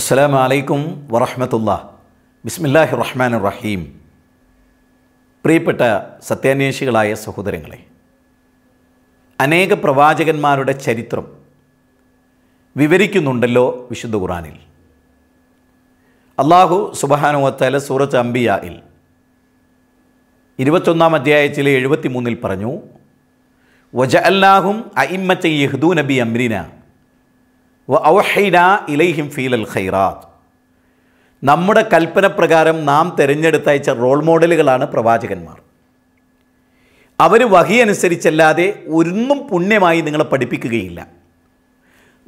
അസ്സലാം വലൈക്കും വറഹമത്തുള്ള ബിസ്മില്ലാഹി റഹ്മാൻ റഹീം പ്രിയപ്പെട്ട സത്യാന്വേഷികളായ സഹോദരങ്ങളെ അനേക പ്രവാചകന്മാരുടെ ചരിത്രം വിവരിക്കുന്നുണ്ടല്ലോ വിശുദ്ധ ഖുറാനിൽ അള്ളാഹു സുബഹാനുവത്തല സൂറത്ത് അംബിയായിൽ ഇരുപത്തൊന്നാം അധ്യായത്തിലെ എഴുപത്തി മൂന്നിൽ പറഞ്ഞു വജ അല്ലാഹും അയിമ്മത്തെ യഹ്ദൂ നബി അമ്രീന ഔഹൈന ഇലൈഹിം ഫീലൽ ഖൈറാത്ത് നമ്മുടെ കൽപ്പന പ്രകാരം നാം തിരഞ്ഞെടുത്തയച്ച റോൾ മോഡലുകളാണ് പ്രവാചകന്മാർ അവർ വഹി അനുസരിച്ചല്ലാതെ ഒന്നും പുണ്യമായി നിങ്ങളെ പഠിപ്പിക്കുകയില്ല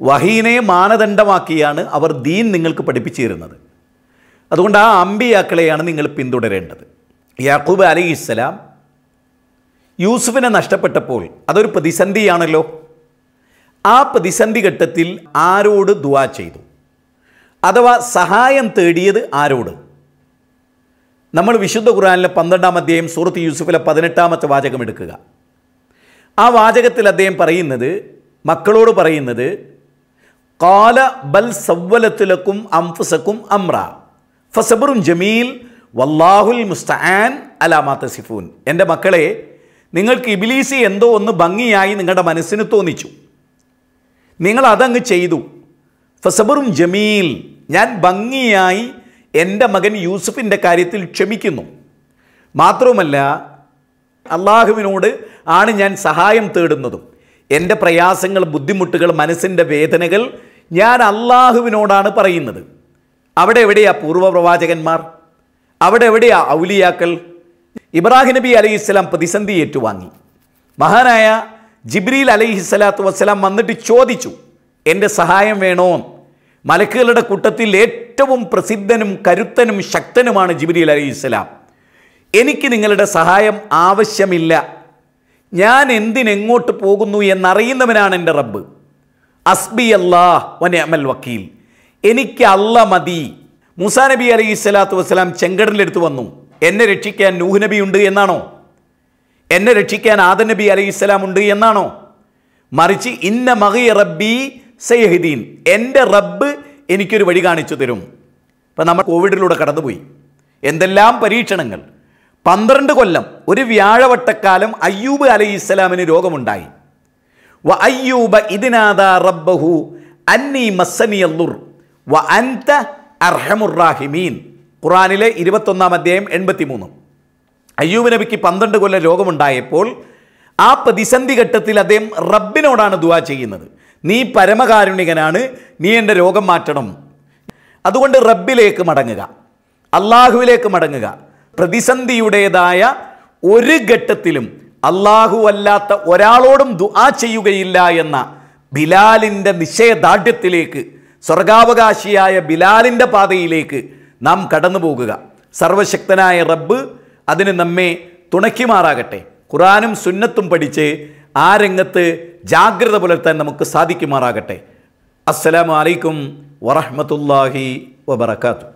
വഹീനെ മാനദണ്ഡമാക്കിയാണ് അവർ ദീൻ നിങ്ങൾക്ക് പഠിപ്പിച്ചു തരുന്നത് അതുകൊണ്ട് ആ അമ്പിയാക്കളെയാണ് നിങ്ങൾ പിന്തുടരേണ്ടത് യാക്കൂബ് അലി ഇസ്സലാം യൂസുഫിനെ നഷ്ടപ്പെട്ടപ്പോൾ അതൊരു പ്രതിസന്ധിയാണല്ലോ ആ പ്രതിസന്ധി ഘട്ടത്തിൽ ആരോട് ദുവാ ചെയ്തു അഥവാ സഹായം തേടിയത് ആരോട് നമ്മൾ വിശുദ്ധ ഖുറാനിലെ പന്ത്രണ്ടാം അധ്യായം സൂറത്ത് യൂസുഫിലെ പതിനെട്ടാമത്തെ വാചകം എടുക്കുക ആ വാചകത്തിൽ അദ്ദേഹം പറയുന്നത് മക്കളോട് പറയുന്നത് കാല ബൽ സവ്വലത്തിലക്കും അംഫുസക്കും അമ്ര ഫസബറും ജമീൽ വല്ലാഹുൽ മുസ്താൻ അലാമാത്ത സിഫൂൻ എൻ്റെ മക്കളെ നിങ്ങൾക്ക് ഇബിലീസി എന്തോ ഒന്ന് ഭംഗിയായി നിങ്ങളുടെ മനസ്സിന് തോന്നിച്ചു നിങ്ങൾ അതങ്ങ് ചെയ്തു ഫസബറും ജമീൽ ഞാൻ ഭംഗിയായി എൻ്റെ മകൻ യൂസുഫിൻ്റെ കാര്യത്തിൽ ക്ഷമിക്കുന്നു മാത്രവുമല്ല അള്ളാഹുവിനോട് ആണ് ഞാൻ സഹായം തേടുന്നതും എൻ്റെ പ്രയാസങ്ങൾ ബുദ്ധിമുട്ടുകൾ മനസ്സിൻ്റെ വേദനകൾ ഞാൻ അള്ളാഹുവിനോടാണ് പറയുന്നത് അവിടെ എവിടെയാ പൂർവ്വപ്രവാചകന്മാർ അവിടെ എവിടെയാ ഔലിയാക്കൾ ഇബ്രാഹിം നബി ഇസ്ലാം പ്രതിസന്ധി ഏറ്റുവാങ്ങി മഹാനായ ജിബ്രീൽ അലൈഹിസ്സലാത്തു വസ്സലാം വന്നിട്ട് ചോദിച്ചു എൻ്റെ സഹായം വേണോ മലക്കുകളുടെ കൂട്ടത്തിൽ ഏറ്റവും പ്രസിദ്ധനും കരുത്തനും ശക്തനുമാണ് ജിബ്രീൽ അലൈഹിസ്സലാം എനിക്ക് നിങ്ങളുടെ സഹായം ആവശ്യമില്ല ഞാൻ എന്തിനെങ്ങോട്ട് പോകുന്നു എന്നറിയുന്നവനാണ് എൻ്റെ റബ്ബ് അസ്ബി അല്ലാഹ് വനെ അമൽ വക്കീൽ എനിക്ക് അല്ല മതി മൂസാ നബി അലൈഹി സ്വലാത്തു വസ്സലാം ചെങ്കടലെടുത്ത് വന്നു എന്നെ രക്ഷിക്കാൻ നൂഹ് നബി ഉണ്ട് എന്നാണോ എന്നെ രക്ഷിക്കാൻ ആദ നബി അലൈഹി ഇസ്ലാം ഉണ്ട് എന്നാണോ മറിച്ച് ഇന്ന മഹി റബ്ബി സൈഹദീൻ എൻ്റെ റബ്ബ് എനിക്കൊരു വഴി കാണിച്ചു തരും ഇപ്പം നമ്മൾ കോവിഡിലൂടെ കടന്നുപോയി എന്തെല്ലാം പരീക്ഷണങ്ങൾ പന്ത്രണ്ട് കൊല്ലം ഒരു വ്യാഴവട്ടക്കാലം അയ്യൂബ് അലൈഹി ഇസ്ലാമിന് രോഗമുണ്ടായി വ അയ്യൂബ ഇതിനാദ റബ്ബഹു അന്നി മസ്സനി അല്ലുർ വ അൻത അർഹമുറാഹിമീൻ ഖുറാനിലെ ഇരുപത്തൊന്നാം അധ്യായം എൺപത്തി മൂന്നും അയ്യൂബ് നബിക്ക് പന്ത്രണ്ട് കൊല്ലം രോഗമുണ്ടായപ്പോൾ ആ പ്രതിസന്ധി ഘട്ടത്തിൽ അദ്ദേഹം റബ്ബിനോടാണ് ദുവാ ചെയ്യുന്നത് നീ പരമകാരുണികനാണ് നീ എൻ്റെ രോഗം മാറ്റണം അതുകൊണ്ട് റബ്ബിലേക്ക് മടങ്ങുക അള്ളാഹുവിലേക്ക് മടങ്ങുക പ്രതിസന്ധിയുടേതായ ഒരു ഘട്ടത്തിലും അള്ളാഹു അല്ലാത്ത ഒരാളോടും ദുആ ചെയ്യുകയില്ല എന്ന ബിലാലിൻ്റെ നിശ്ചയദാർഢ്യത്തിലേക്ക് സ്വർഗാവകാശിയായ ബിലാലിൻ്റെ പാതയിലേക്ക് നാം കടന്നു പോകുക സർവശക്തനായ റബ്ബ് അതിന് നമ്മെ തുണയ്ക്കുമാറാകട്ടെ ഖുറാനും സുന്നത്തും പഠിച്ച് ആ രംഗത്ത് ജാഗ്രത പുലർത്താൻ നമുക്ക് സാധിക്കുമാറാകട്ടെ അസ്സലാമലൈക്കും വറഹമത്തല്ലാഹി വബർക്കാത്തു